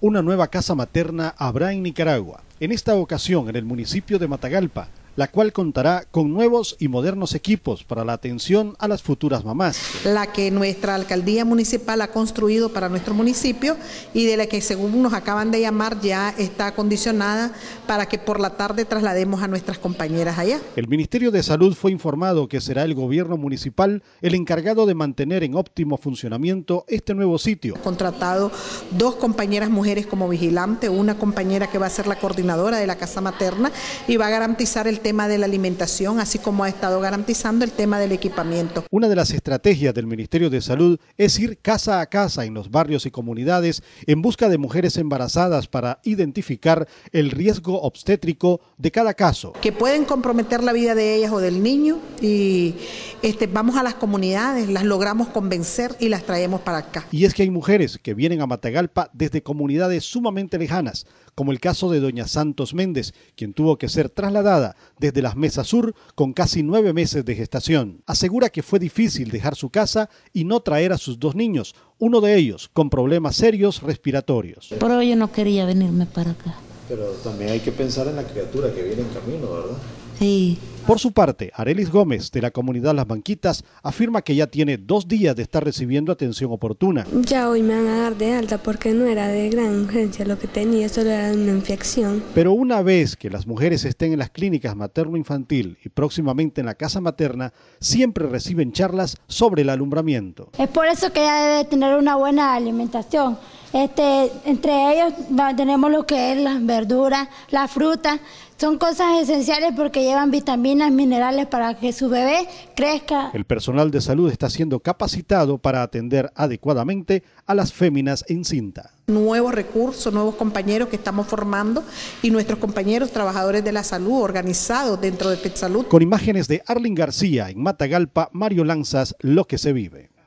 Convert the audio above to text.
una nueva casa materna habrá en Nicaragua, en esta ocasión en el municipio de Matagalpa, la cual contará con nuevos y modernos equipos para la atención a las futuras mamás. La que nuestra alcaldía municipal ha construido para nuestro municipio y de la que según nos acaban de llamar ya está acondicionada para que por la tarde traslademos a nuestras compañeras allá. El Ministerio de Salud fue informado que será el gobierno municipal el encargado de mantener en óptimo funcionamiento este nuevo sitio. Contratado dos compañeras mujeres como vigilante, una compañera que va a ser la coordinadora de la casa materna y va a garantizar el tema tema de la alimentación, así como ha estado garantizando el tema del equipamiento. Una de las estrategias del Ministerio de Salud es ir casa a casa en los barrios y comunidades en busca de mujeres embarazadas para identificar el riesgo obstétrico de cada caso. Que pueden comprometer la vida de ellas o del niño y este, vamos a las comunidades, las logramos convencer y las traemos para acá. Y es que hay mujeres que vienen a Matagalpa desde comunidades sumamente lejanas, como el caso de doña Santos Méndez, quien tuvo que ser trasladada desde las mesas sur con casi nueve meses de gestación. Asegura que fue difícil dejar su casa y no traer a sus dos niños, uno de ellos con problemas serios respiratorios. Pero yo no quería venirme para acá. Pero también hay que pensar en la criatura que viene en camino, ¿verdad? Por su parte, Arelis Gómez, de la comunidad Las Banquitas, afirma que ya tiene dos días de estar recibiendo atención oportuna. Ya hoy me van a dar de alta porque no era de gran urgencia lo que tenía, solo era una infección. Pero una vez que las mujeres estén en las clínicas materno-infantil y próximamente en la casa materna, siempre reciben charlas sobre el alumbramiento. Es por eso que ella debe tener una buena alimentación este, entre ellos tenemos lo que es las verduras, las frutas. Son cosas esenciales porque llevan vitaminas, minerales para que su bebé crezca. El personal de salud está siendo capacitado para atender adecuadamente a las féminas en cinta. Nuevos recursos, nuevos compañeros que estamos formando y nuestros compañeros trabajadores de la salud organizados dentro de Salud. Con imágenes de Arlin García en Matagalpa, Mario Lanzas, Lo que se vive.